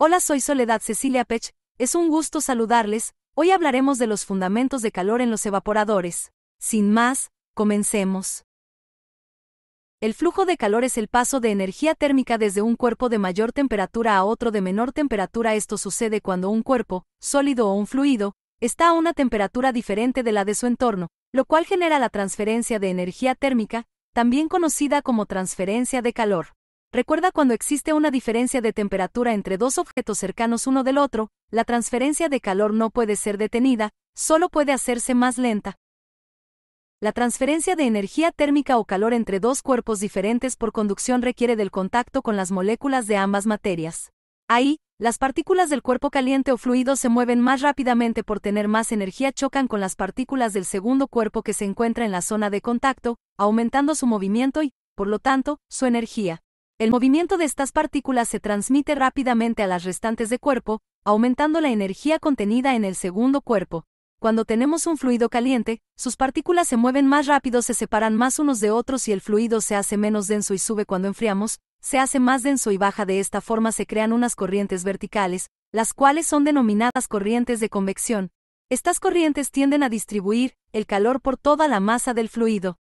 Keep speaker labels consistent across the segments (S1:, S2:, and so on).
S1: Hola, soy Soledad Cecilia Pech, es un gusto saludarles, hoy hablaremos de los fundamentos de calor en los evaporadores. Sin más, comencemos. El flujo de calor es el paso de energía térmica desde un cuerpo de mayor temperatura a otro de menor temperatura. Esto sucede cuando un cuerpo, sólido o un fluido, está a una temperatura diferente de la de su entorno, lo cual genera la transferencia de energía térmica, también conocida como transferencia de calor. Recuerda cuando existe una diferencia de temperatura entre dos objetos cercanos uno del otro, la transferencia de calor no puede ser detenida, solo puede hacerse más lenta. La transferencia de energía térmica o calor entre dos cuerpos diferentes por conducción requiere del contacto con las moléculas de ambas materias. Ahí, las partículas del cuerpo caliente o fluido se mueven más rápidamente por tener más energía, chocan con las partículas del segundo cuerpo que se encuentra en la zona de contacto, aumentando su movimiento y, por lo tanto, su energía. El movimiento de estas partículas se transmite rápidamente a las restantes de cuerpo, aumentando la energía contenida en el segundo cuerpo. Cuando tenemos un fluido caliente, sus partículas se mueven más rápido, se separan más unos de otros y el fluido se hace menos denso y sube cuando enfriamos, se hace más denso y baja. De esta forma se crean unas corrientes verticales, las cuales son denominadas corrientes de convección. Estas corrientes tienden a distribuir el calor por toda la masa del fluido.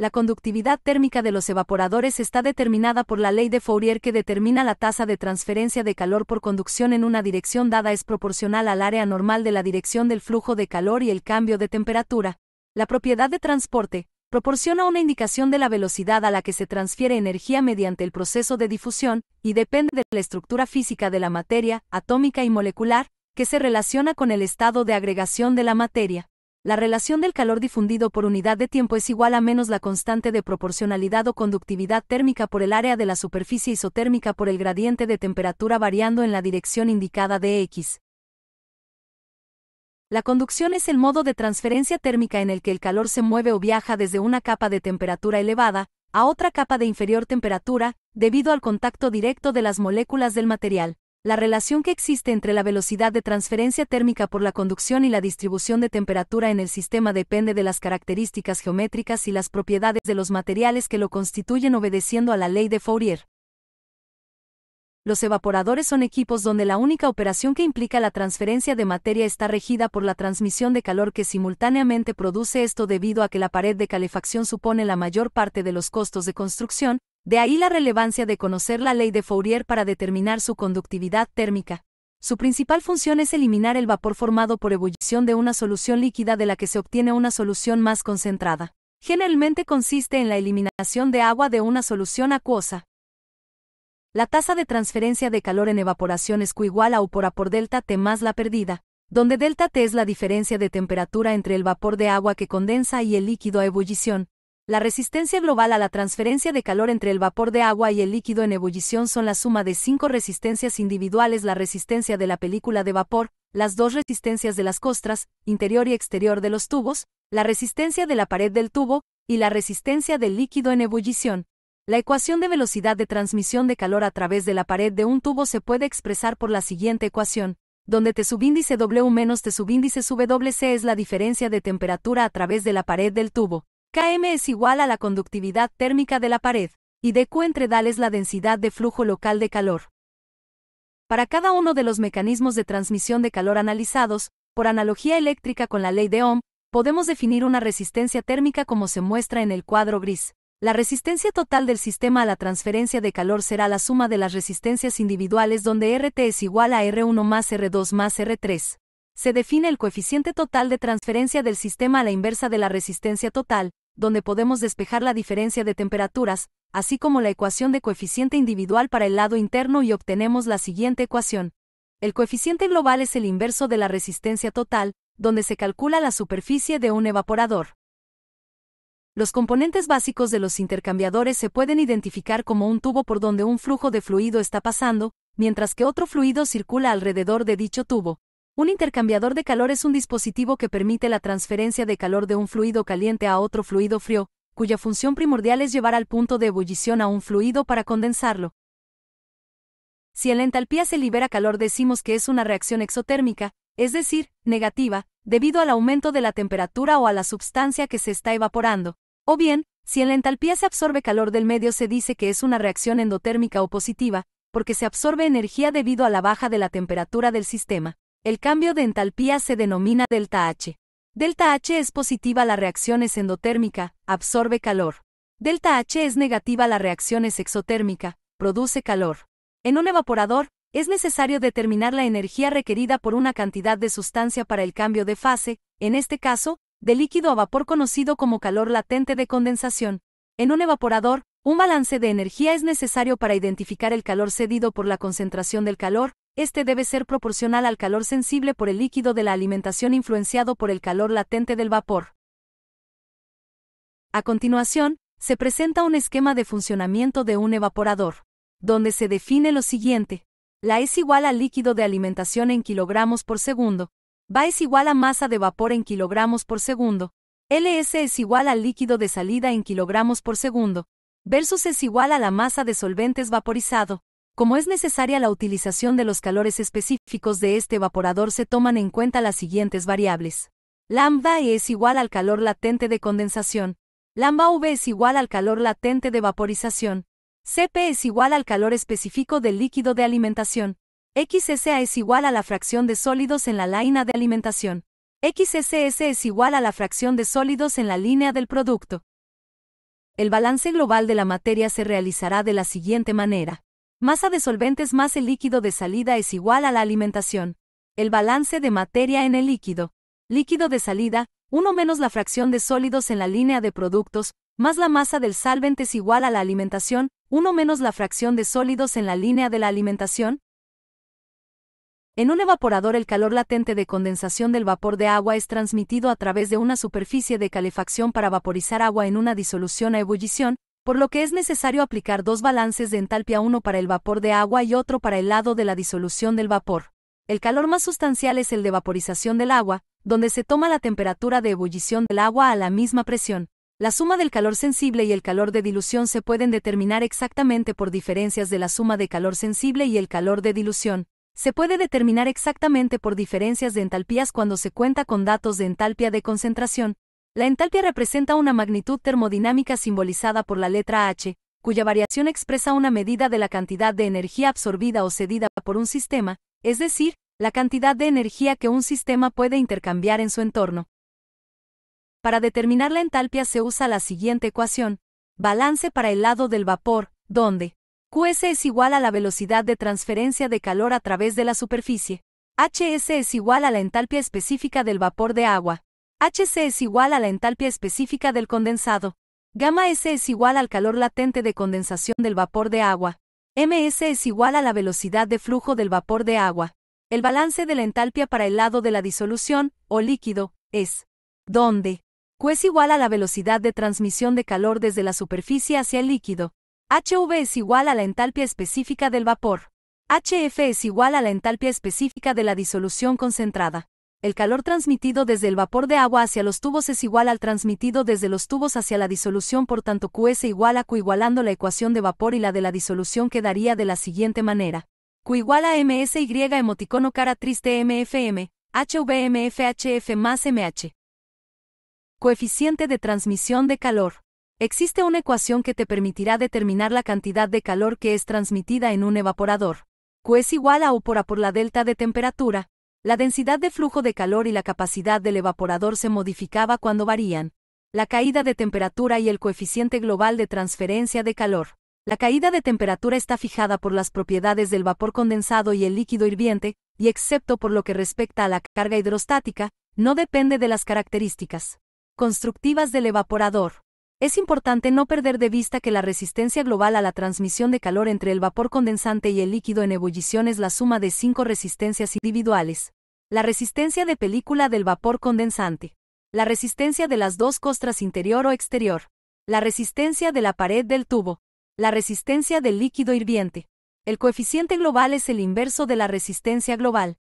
S1: La conductividad térmica de los evaporadores está determinada por la ley de Fourier que determina la tasa de transferencia de calor por conducción en una dirección dada es proporcional al área normal de la dirección del flujo de calor y el cambio de temperatura. La propiedad de transporte proporciona una indicación de la velocidad a la que se transfiere energía mediante el proceso de difusión, y depende de la estructura física de la materia, atómica y molecular, que se relaciona con el estado de agregación de la materia la relación del calor difundido por unidad de tiempo es igual a menos la constante de proporcionalidad o conductividad térmica por el área de la superficie isotérmica por el gradiente de temperatura variando en la dirección indicada de X. La conducción es el modo de transferencia térmica en el que el calor se mueve o viaja desde una capa de temperatura elevada a otra capa de inferior temperatura, debido al contacto directo de las moléculas del material la relación que existe entre la velocidad de transferencia térmica por la conducción y la distribución de temperatura en el sistema depende de las características geométricas y las propiedades de los materiales que lo constituyen obedeciendo a la ley de Fourier. Los evaporadores son equipos donde la única operación que implica la transferencia de materia está regida por la transmisión de calor que simultáneamente produce esto debido a que la pared de calefacción supone la mayor parte de los costos de construcción, de ahí la relevancia de conocer la ley de Fourier para determinar su conductividad térmica. Su principal función es eliminar el vapor formado por ebullición de una solución líquida de la que se obtiene una solución más concentrada. Generalmente consiste en la eliminación de agua de una solución acuosa. La tasa de transferencia de calor en evaporación es Q igual a U por A por delta T más la perdida, donde delta T es la diferencia de temperatura entre el vapor de agua que condensa y el líquido a ebullición, la resistencia global a la transferencia de calor entre el vapor de agua y el líquido en ebullición son la suma de cinco resistencias individuales, la resistencia de la película de vapor, las dos resistencias de las costras, interior y exterior de los tubos, la resistencia de la pared del tubo, y la resistencia del líquido en ebullición. La ecuación de velocidad de transmisión de calor a través de la pared de un tubo se puede expresar por la siguiente ecuación, donde T subíndice W menos T subíndice WC es la diferencia de temperatura a través de la pared del tubo. Km es igual a la conductividad térmica de la pared, y Dq entre DAL es la densidad de flujo local de calor. Para cada uno de los mecanismos de transmisión de calor analizados, por analogía eléctrica con la ley de Ohm, podemos definir una resistencia térmica como se muestra en el cuadro gris. La resistencia total del sistema a la transferencia de calor será la suma de las resistencias individuales donde RT es igual a R1 más R2 más R3. Se define el coeficiente total de transferencia del sistema a la inversa de la resistencia total, donde podemos despejar la diferencia de temperaturas, así como la ecuación de coeficiente individual para el lado interno y obtenemos la siguiente ecuación. El coeficiente global es el inverso de la resistencia total, donde se calcula la superficie de un evaporador. Los componentes básicos de los intercambiadores se pueden identificar como un tubo por donde un flujo de fluido está pasando, mientras que otro fluido circula alrededor de dicho tubo, un intercambiador de calor es un dispositivo que permite la transferencia de calor de un fluido caliente a otro fluido frío, cuya función primordial es llevar al punto de ebullición a un fluido para condensarlo. Si en la entalpía se libera calor decimos que es una reacción exotérmica, es decir, negativa, debido al aumento de la temperatura o a la sustancia que se está evaporando. O bien, si en la entalpía se absorbe calor del medio se dice que es una reacción endotérmica o positiva, porque se absorbe energía debido a la baja de la temperatura del sistema. El cambio de entalpía se denomina delta H. Delta H es positiva la reacción es endotérmica, absorbe calor. Delta H es negativa la reacción es exotérmica, produce calor. En un evaporador, es necesario determinar la energía requerida por una cantidad de sustancia para el cambio de fase, en este caso, de líquido a vapor conocido como calor latente de condensación. En un evaporador, un balance de energía es necesario para identificar el calor cedido por la concentración del calor, este debe ser proporcional al calor sensible por el líquido de la alimentación influenciado por el calor latente del vapor. A continuación, se presenta un esquema de funcionamiento de un evaporador, donde se define lo siguiente. La es igual al líquido de alimentación en kilogramos por segundo. Va es igual a masa de vapor en kilogramos por segundo. LS es igual al líquido de salida en kilogramos por segundo. Versus es igual a la masa de solventes vaporizado. Como es necesaria la utilización de los calores específicos de este evaporador se toman en cuenta las siguientes variables. Lambda E es igual al calor latente de condensación. Lambda V es igual al calor latente de vaporización. CP es igual al calor específico del líquido de alimentación. XSA es igual a la fracción de sólidos en la laina de alimentación. XSS es igual a la fracción de sólidos en la línea del producto. El balance global de la materia se realizará de la siguiente manera. Masa de solventes más el líquido de salida es igual a la alimentación. El balance de materia en el líquido. Líquido de salida, 1 menos la fracción de sólidos en la línea de productos, más la masa del solvente es igual a la alimentación, 1 menos la fracción de sólidos en la línea de la alimentación. En un evaporador el calor latente de condensación del vapor de agua es transmitido a través de una superficie de calefacción para vaporizar agua en una disolución a ebullición, por lo que es necesario aplicar dos balances de entalpia uno para el vapor de agua y otro para el lado de la disolución del vapor. El calor más sustancial es el de vaporización del agua, donde se toma la temperatura de ebullición del agua a la misma presión. La suma del calor sensible y el calor de dilución se pueden determinar exactamente por diferencias de la suma de calor sensible y el calor de dilución. Se puede determinar exactamente por diferencias de entalpías cuando se cuenta con datos de entalpía de concentración, la entalpia representa una magnitud termodinámica simbolizada por la letra H, cuya variación expresa una medida de la cantidad de energía absorbida o cedida por un sistema, es decir, la cantidad de energía que un sistema puede intercambiar en su entorno. Para determinar la entalpia se usa la siguiente ecuación. Balance para el lado del vapor, donde QS es igual a la velocidad de transferencia de calor a través de la superficie. HS es igual a la entalpia específica del vapor de agua. HC es igual a la entalpia específica del condensado. Gamma S es igual al calor latente de condensación del vapor de agua. MS es igual a la velocidad de flujo del vapor de agua. El balance de la entalpia para el lado de la disolución, o líquido, es donde Q es igual a la velocidad de transmisión de calor desde la superficie hacia el líquido. HV es igual a la entalpia específica del vapor. HF es igual a la entalpia específica de la disolución concentrada. El calor transmitido desde el vapor de agua hacia los tubos es igual al transmitido desde los tubos hacia la disolución, por tanto Q es igual a Q igualando la ecuación de vapor y la de la disolución quedaría de la siguiente manera. Q igual a MSY emoticono cara triste MFM, HVMFHF más MH. Coeficiente de transmisión de calor. Existe una ecuación que te permitirá determinar la cantidad de calor que es transmitida en un evaporador. Q es igual a U por A por la delta de temperatura, la densidad de flujo de calor y la capacidad del evaporador se modificaba cuando varían. La caída de temperatura y el coeficiente global de transferencia de calor. La caída de temperatura está fijada por las propiedades del vapor condensado y el líquido hirviente, y excepto por lo que respecta a la carga hidrostática, no depende de las características constructivas del evaporador. Es importante no perder de vista que la resistencia global a la transmisión de calor entre el vapor condensante y el líquido en ebullición es la suma de cinco resistencias individuales. La resistencia de película del vapor condensante. La resistencia de las dos costras interior o exterior. La resistencia de la pared del tubo. La resistencia del líquido hirviente. El coeficiente global es el inverso de la resistencia global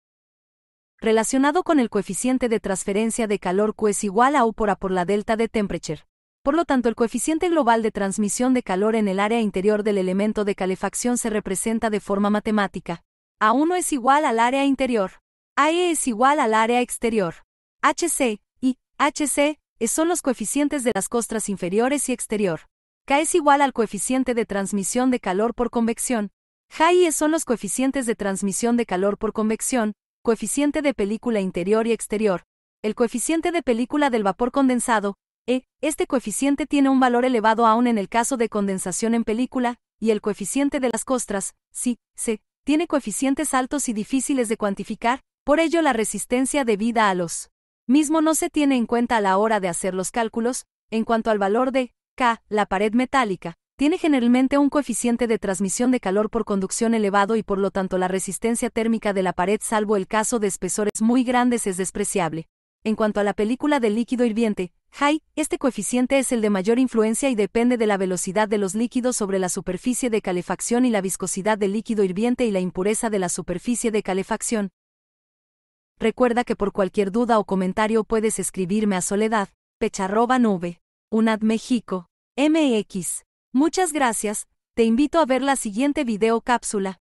S1: relacionado con el coeficiente de transferencia de calor Q es igual a U por por la delta de temperature. Por lo tanto, el coeficiente global de transmisión de calor en el área interior del elemento de calefacción se representa de forma matemática. A1 es igual al área interior. AE es igual al área exterior. HC y HC son los coeficientes de las costras inferiores y exterior. K es igual al coeficiente de transmisión de calor por convección. J e son los coeficientes de transmisión de calor por convección, coeficiente de película interior y exterior. El coeficiente de película del vapor condensado e, este coeficiente tiene un valor elevado aún en el caso de condensación en película, y el coeficiente de las costras, sí, se tiene coeficientes altos y difíciles de cuantificar, por ello la resistencia debida a los mismo no se tiene en cuenta a la hora de hacer los cálculos, en cuanto al valor de K, la pared metálica, tiene generalmente un coeficiente de transmisión de calor por conducción elevado y por lo tanto la resistencia térmica de la pared salvo el caso de espesores muy grandes es despreciable. En cuanto a la película de líquido hirviente, High, este coeficiente es el de mayor influencia y depende de la velocidad de los líquidos sobre la superficie de calefacción y la viscosidad del líquido hirviente y la impureza de la superficie de calefacción. Recuerda que por cualquier duda o comentario puedes escribirme a soledad, pecharroba nube, unad MX. Muchas gracias, te invito a ver la siguiente video cápsula.